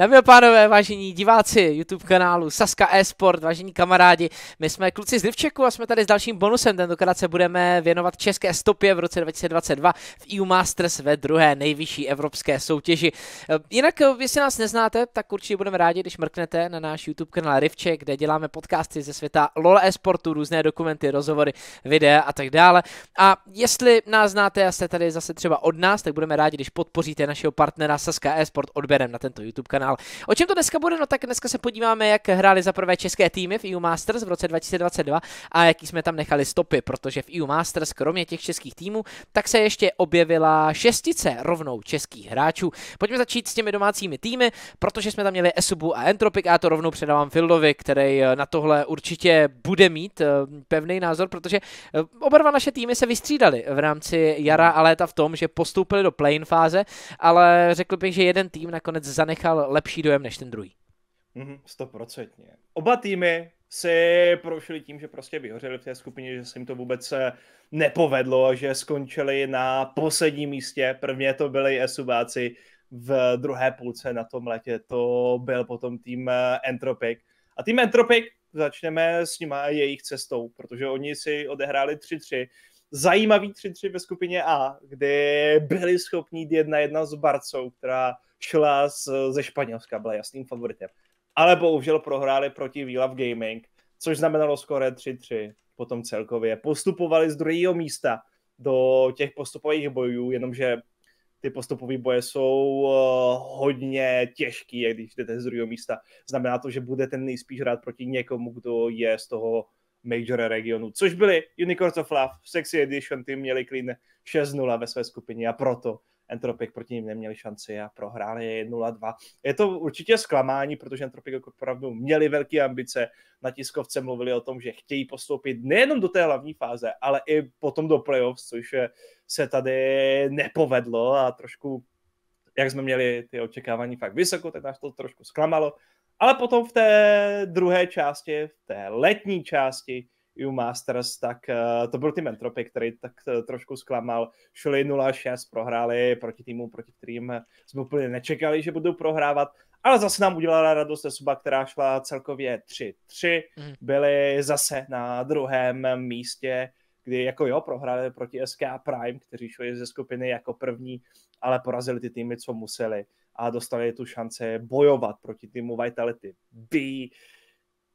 Dámy a pánové, vážení diváci YouTube kanálu Saska eSport, vážení kamarádi, my jsme kluci z Livčeku a jsme tady s dalším bonusem. Tentokrát se budeme věnovat české stopě v roce 2022 v EU Masters ve druhé nejvyšší evropské soutěži. Eh, jinak, eh, jestli nás neznáte, tak určitě budeme rádi, když mrknete na náš YouTube kanál Rivček, kde děláme podcasty ze světa LOL eSportu, různé dokumenty, rozhovory, videa a tak dále. A jestli nás znáte a jste tady zase třeba od nás, tak budeme rádi, když podpoříte našeho partnera Saska eSport odběrem na tento YouTube kanál dál. O čem to dneska bude? No tak dneska se podíváme, jak hráli za prvé české týmy v EU Masters v roce 2022 a jaký jsme tam nechali stopy, protože v EU Masters kromě těch českých týmů, tak se ještě objevila šestice rovnou českých hráčů. Pojďme začít s těmi domácími týmy, protože jsme tam měli Esubu a Entropic a já to rovnou předávám Fildovi, který eh, na tohle určitě bude mít eh, pevný názor, protože eh, oba dva naše týmy se vystřídali v rámci jara a léta v tom, že postoupili do plane fáze, ale řekl bych, že jeden tým nakonec zanechal lepší dojem než ten druhý. Mhm, stoprocentně. Mm-hmm, Oba týmy si prošli tím, že prostě vyhořeli v té skupině, že se jim to vůbec eh, nepovedlo a že skončili na posledním místě. Prvně to byli SUVáci, v druhé půlce na tom letě to byl potom tým eh, Entropic. A tým Entropic začneme s nima jejich cestou, protože oni si odehráli 3-3. Zajímavý 3-3 ve skupině A, kdy byli schopní jít jedna jedna s Barcou, která šla z, ze Španělska, byla jasným favoritem. Ale bohužel prohráli proti Vila v Gaming, což znamenalo skoro 3-3 potom celkově. Postupovali z druhého místa do těch postupových bojů, jenomže ty postupové boje jsou eh, hodně těžký, když jdete z druhého místa. Znamená to, že budete nejspíš hrát proti někomu, kdo je z toho major regionu, což byli Unicorns of Love, Sexy Edition, ty měli klin 6-0 ve své skupině a proto Entropik proti ním neměli šanci a prohráli 1-2. Je to určitě zklamání, protože Entropik opravdu měli velké ambice. Na tiskovce mluvili o tom, že chtějí postoupit nejenom do té hlavní fáze, ale i potom do playoffs, což se tady nepovedlo a trošku jak jsme měli ty očekávání fakt vysoko, tak nás to trošku zklamalo. Ale potom v té druhé části, v té letní části, EU Masters, tak eh, to byl tým Entropy, který tak eh, trošku zklamal. Šli 0-6, prohráli proti týmu, proti kterým jsme úplně nečekali, že budou prohrávat. Ale zase nám udělala radost Suba, která šla celkově 3-3. Mm. Byli zase na druhém místě, kdy jako jo, prohráli proti SK Prime, kteří šli ze skupiny jako první, ale porazili ty týmy, co museli a dostali tu šance bojovat proti týmu Vitality B.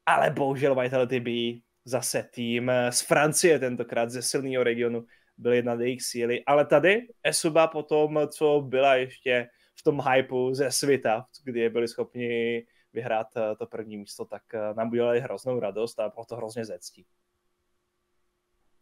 Ale bohužel Vitality B zase tým eh, z Francie tentokrát, ze silného regionu, jedna z jejich síly. Ale tady Esuba po tom, co byla ještě v tom hypeu ze světa, kdy byli schopni vyhrát eh, to první místo, tak eh, nám udělali hroznou radost a bylo to hrozně zectí.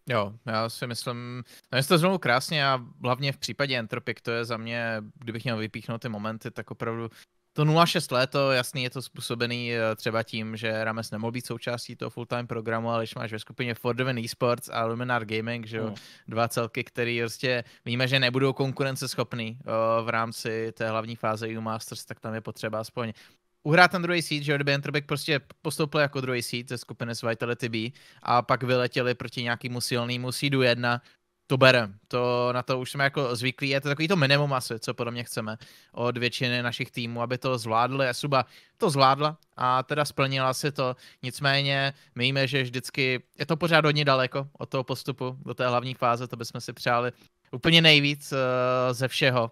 Jo, já si myslím, no je to znovu krásně a hlavně v případě Entropik to je za mě, kdybych měl vypíchnout ty momenty, tak opravdu to 0,6 léto, jasný, je to způsobený eh, třeba tím, že Rames nemohl být součástí toho full-time programu, ale když máš ve skupině Fordoven Esports a Luminar Gaming, že jo, mm. dva celky, které prostě víme, že nebudou konkurenceschopný o, eh, v rámci té hlavní fáze U Masters, tak tam je potřeba aspoň uhrát ten druhý seed, že kdyby Enterback prostě postoupil jako druhý seed ze skupiny s Vitality B a pak vyletěli proti nějakému silnému seedu 1, to berem. To, na to už jsme jako zvyklí. Je to takový to minimum asi, co podle mě chceme od většiny našich týmů, aby to zvládli. suba to zvládla a teda splnila si to. Nicméně my víme, že vždycky je to pořád hodně daleko od toho postupu do té hlavní fáze, to bychom si přáli úplně nejvíc uh, ze všeho.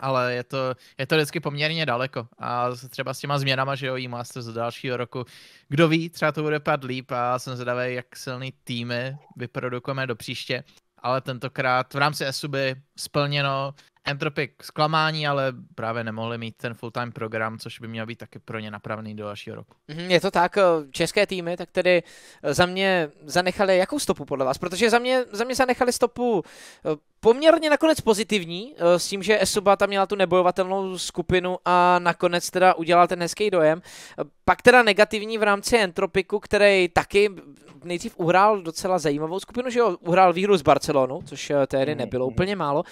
Ale je to, je to vždycky poměrně daleko a třeba s těma změnama, že jo, e-master z dalšího roku, kdo ví, třeba to bude pad líp a jsem zvědavý, jak silný týmy vyprodukujeme do příště ale tentokrát v rámci SUB splněno Entropic zklamání, ale právě nemohli mít ten full-time program, což by měl být taky pro ně napravený do dalšího roku. Mhm, je to tak, eh, české týmy tak tedy eh, za mě zanechali jakou stopu podle vás? Protože za mě, za mě zanechali stopu eh, poměrně nakonec pozitivní, s tím, že Esuba tam měla tu nebojovatelnou skupinu a nakonec teda udělal ten hezký dojem. Pak teda negativní v rámci Entropiku, který taky nejdřív uhrál docela zajímavou skupinu, že jo, uhrál výhru z Barcelonu, což tehdy mhm, nebylo mhm. úplně málo.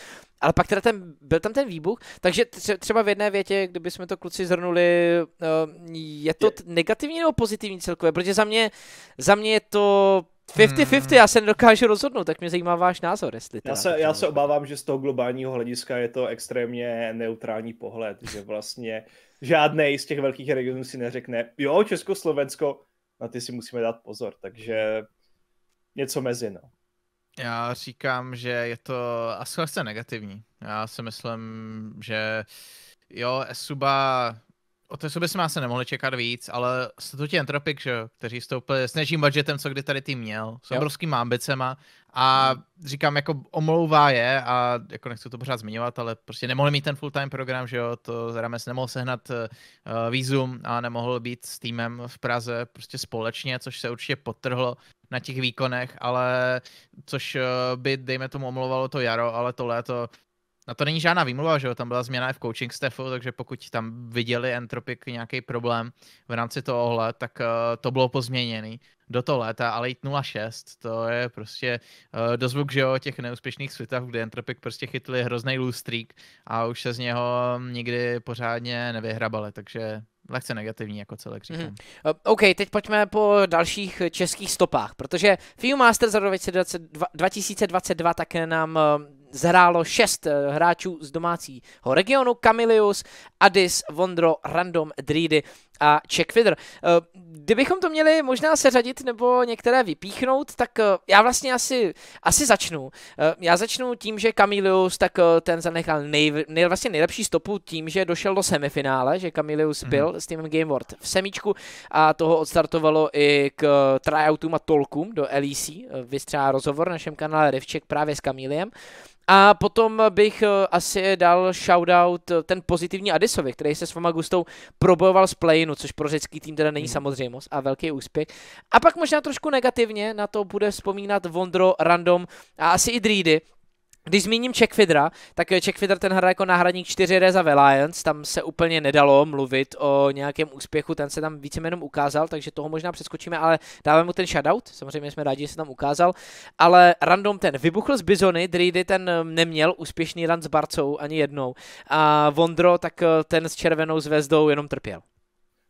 Ale pak teda ten, byl tam ten výbuch, takže třeba v jedné větě, jsme to kluci zhrnuli, eh, je to negativní nebo pozitivní celkově? Protože za mě, za mě je to 50-50, hmm. já se nedokážu rozhodnout, tak mě zajímá váš názor, jestli teda, já, se, já se obávám, že z toho globálního hlediska je to extrémně neutrální pohled, že vlastně žádný z těch velkých regionů si neřekne, jo, Československo, na ty si musíme dát pozor, takže něco mezi, no. Já říkám, že je to asi lehce negativní. Já si myslím, že jo, Suba o té sobě jsme asi nemohli čekat víc, ale ti Entropic, že, kteří stoupili s nežím budgetem, co kdy tady tým měl, s obrovskýma ambicema a mhm. říkám, jako omlouvá je a jako nechci to pořád zmiňovat, ale prostě nemohli mít ten full-time program, že jo, to Rames nemohl sehnat uh, eh, výzum a nemohl být s týmem v Praze prostě společně, což se určitě potrhlo na těch výkonech, ale což eh, by, dejme tomu, omlouvalo to jaro, ale to léto na to není žádná výmluva, že jo, tam byla změna i v coaching staffu, takže pokud tam viděli Entropik nějaký problém v rámci tohohle, tak eh, to bylo pozměněný do toho léta, ale jít 0-6, to je prostě uh, dozvuk, že jo, těch neúspěšných světách, kde Entropik prostě chytli hrozný lustrík a už se z něho nikdy pořádně nevyhrabali, takže lehce negativní jako celek mhm. říkám. Mm. OK, teď pojďme po dalších eh, českých stopách, protože FIU za 2022 také nám eh, zhrálo šest eh, hráčů z domácího regionu, Camilius, Addis, Vondro, Random, Dridy a Czech Fidr. Eh, kdybychom to měli možná seřadit nebo některé vypíchnout, tak eh, já vlastně asi, asi začnu. Já začnu tím, že Camilius, tak ten zanechal nej, nej, vlastně nejlepší stopu tím, že došel do semifinále, že Camilius hmm. byl s tím Game World v semičku a toho odstartovalo i k tryoutům a tolkům do LEC. Vystřelá rozhovor na našem kanále Rivček právě s Kamiliem. A potom bych eh, asi dal shoutout eh, ten pozitivní Adisovi, který se s váma Gustou probojoval z Playinu, což pro řecký tým teda není hmm. samozřejmost a velký úspěch. A pak možná trošku negativně na to bude vzpomínat Vondro, Random a asi i Dreedy, když zmíním Czech Fidra, tak eh, Czech Fidra ten hrál jako náhradník 4 Reza Veliance, tam se úplně nedalo mluvit o nějakém úspěchu, ten se tam více jenom ukázal, takže toho možná přeskočíme, ale dáme mu ten shoutout, samozřejmě jsme rádi, že se tam ukázal, ale random ten vybuchl z Bizony, Dridy ten eh, neměl úspěšný run s Barcou ani jednou a Vondro tak eh, ten s červenou zvezdou jenom trpěl.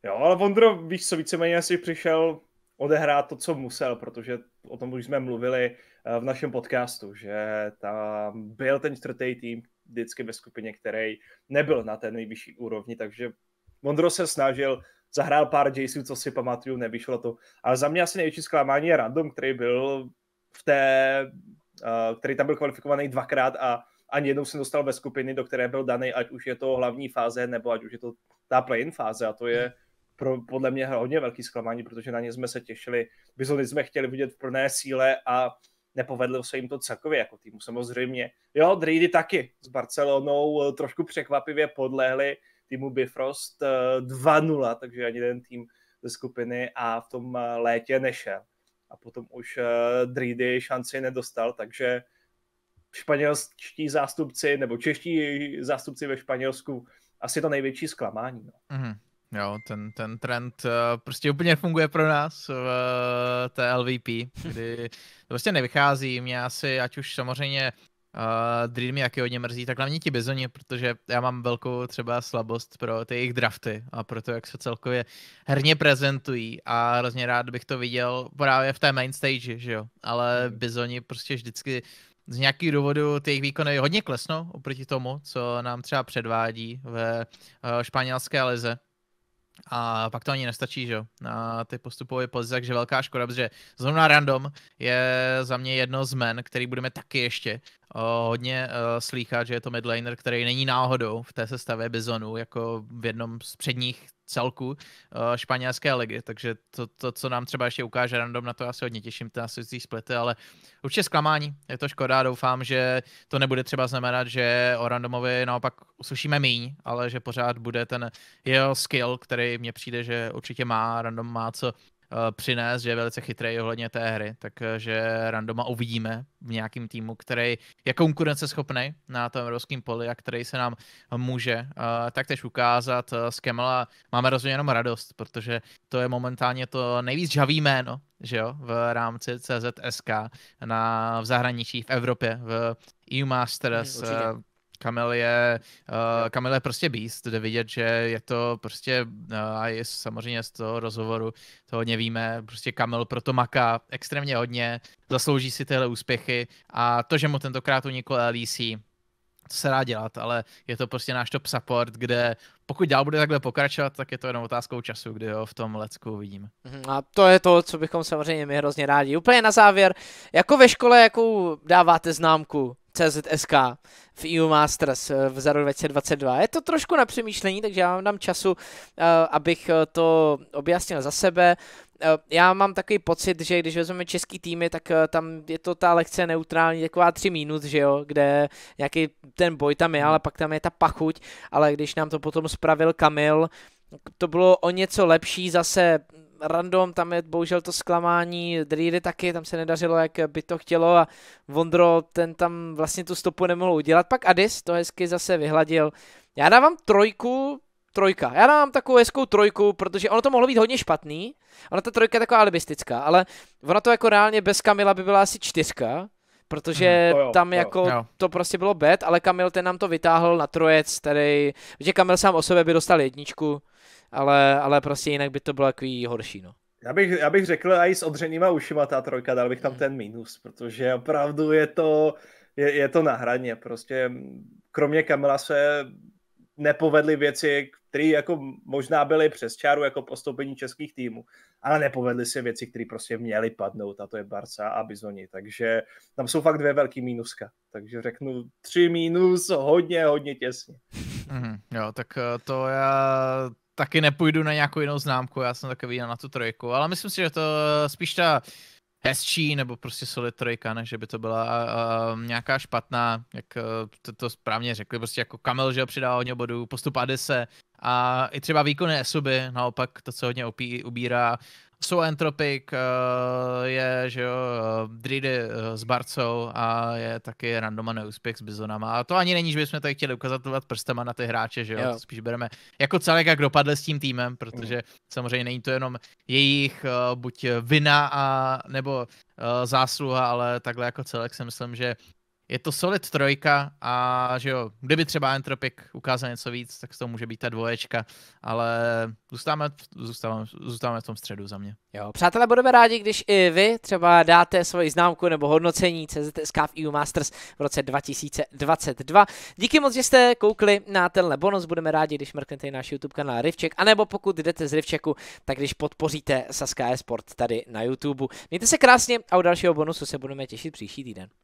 Jo, ale Vondro, víš co, víceméně asi přišel odehrát to, co musel, protože o tom už jsme mluvili eh, v našem podcastu, že tam byl ten čtvrtý tým vždycky ve skupině, který nebyl na té nejvyšší úrovni, takže Mondro se snažil, zahrál pár Jasů, co si pamatuju, nevyšlo to. Ale za mě asi největší zklamání je Random, který byl v té, eh, který tam byl kvalifikovaný dvakrát a ani jednou jsem dostal ve skupiny, do které byl daný, ať už je to hlavní fáze, nebo ať už je to ta play-in fáze a to je pro, podle mě hodně velký zklamání, protože na ně jsme se těšili. Vyzoli jsme chtěli vidět v plné síle a nepovedlo se jim to celkově jako týmu samozřejmě. Jo, Drady taky s Barcelonou eh, trošku překvapivě podlehli týmu Bifrost 2-0, eh, takže ani jeden tým ze skupiny a v tom eh, létě nešel. A potom už Drady šanci nedostal, takže španělští zástupci nebo čeští zástupci ve Španělsku asi to největší zklamání. No. Mm, Jo, ten, ten trend uh, prostě úplně funguje pro nás v uh, té LVP, kdy to prostě nevychází. Mě asi, ať už samozřejmě uh, Dream jaký hodně mrzí, tak hlavně ti bezoni, protože já mám velkou třeba slabost pro ty jejich drafty a pro to, jak se celkově herně prezentují a hrozně rád bych to viděl právě v té main stage, že jo. Ale mhm. bezoni prostě vždycky z nějakých důvodu ty jejich výkony hodně klesnou oproti tomu, co nám třeba předvádí ve španělské lize a pak to ani nestačí, že jo, na ty postupové pozice, takže velká škoda, protože zrovna Random je za mě jedno z men, který budeme taky ještě uh, hodně uh, slýchat, že je to midlaner, který není náhodou v té sestavě Bizonu, jako v jednom z předních celku eh, španělské ligy, takže to, to, co nám třeba ještě ukáže random, na to já se hodně těším, ty následující splity, ale určitě zklamání, je to škoda, doufám, že to nebude třeba znamenat, že o randomovi naopak uslyšíme míň, ale že pořád bude ten jeho skill, který mně přijde, že určitě má, random má co Eh, přinést, že je velice chytrý ohledně té hry, takže eh, randoma uvidíme v nějakým týmu, který je konkurenceschopný na tom evropském poli a který se nám může eh, taktéž ukázat z Kemala Máme rozhodně jenom radost, protože to je momentálně to nejvíc žavý jméno, že jo, v rámci CZSK na, v zahraničí, v Evropě, v EU Masters, hmm, Kamel je, uh, Kamel je prostě beast, jde vidět, že je to prostě, eh, a je samozřejmě z toho rozhovoru, to hodně víme, prostě Kamel proto maká extrémně hodně, zaslouží si tyhle úspěchy a to, že mu tentokrát uniklo LEC, to se dá dělat, ale je to prostě náš top support, kde pokud dál bude takhle pokračovat, tak je to jenom otázkou času, kdy ho v tom lecku uvidíme. Mhm, a to je to, co bychom samozřejmě my hrozně rádi. Úplně na závěr, jako ve škole, jakou dáváte známku CZSK v EU Masters eh, v roku 2022. Je to trošku na přemýšlení, takže já vám dám času, eh, abych eh, to objasnil za sebe. Já mám takový pocit, že když vezmeme český týmy, tak tam je to ta lekce neutrální, taková tři minut, že jo, kde nějaký ten boj tam je, hmm. ale pak tam je ta pachuť, ale když nám to potom spravil Kamil, to bylo o něco lepší zase random, tam je bohužel to zklamání, Dreary taky, tam se nedařilo, jak by to chtělo a Vondro, ten tam vlastně tu stopu nemohl udělat, pak Adis to hezky zase vyhladil. Já dávám trojku, trojka. Já dávám takovou hezkou trojku, protože ono to mohlo být hodně špatný. Ona ta trojka je taková alibistická, ale ona to jako reálně bez Kamila by byla asi čtyřka, protože hmm, to jo, tam to jako jo. to prostě bylo bet, ale Kamil ten nám to vytáhl na trojec, tady, že Kamil sám o sobě by dostal jedničku ale, ale prostě jinak by to bylo takový horší, no. Já bych, já bych řekl, a i s odřenýma ušima ta trojka, dal bych tam hmm. ten mínus, protože opravdu je to, je, je to na hraně. Prostě kromě Kamela se nepovedly věci, které jako možná byly přes čáru jako postoupení českých týmů, ale nepovedly se věci, které prostě měly padnout a to je Barca a Bizoni, takže tam jsou fakt dvě velký mínuska, takže řeknu tři mínus, hodně, hodně těsně. Mm, jo, tak eh, to já taky nepůjdu na nějakou jinou známku, já jsem takový na tu trojku, ale myslím si, že to eh, spíš ta hezčí nebo prostě solid trojka, než by to byla uh, nějaká špatná, jak uh, to, to správně řekli, prostě jako Kamel, že přidá hodně bodů, postup Adese a i třeba výkony Esuby, naopak to, co hodně opí, ubírá, jsou Entropic, eh, je, že jo, eh, Dridy eh, s Barcou a je taky randoma neúspěch s Bizonama. A to ani není, že bychom tady chtěli ukazatovat prstama na ty hráče, že jo? jo. Spíš bereme jako celek, jak dopadle s tím týmem, protože mm. samozřejmě není to jenom jejich buď vina a nebo zásluha, ale takhle jako celek si myslím, že je to Solid trojka a že jo, kdyby třeba Entropik ukázal něco víc, tak to může být ta dvoječka, ale zůstáváme, zůstáváme, zůstáváme v tom středu za mě. Jo, přátelé, budeme rádi, když i vy třeba dáte svoji známku nebo hodnocení CZSK v EU Masters v roce 2022. Díky moc, že jste koukli na tenhle bonus, budeme rádi, když mrknete i náš YouTube kanál Rivček, anebo pokud jdete z Rivčeku, tak když podpoříte Saska Sport tady na YouTube. Mějte se krásně a u dalšího bonusu se budeme těšit příští týden.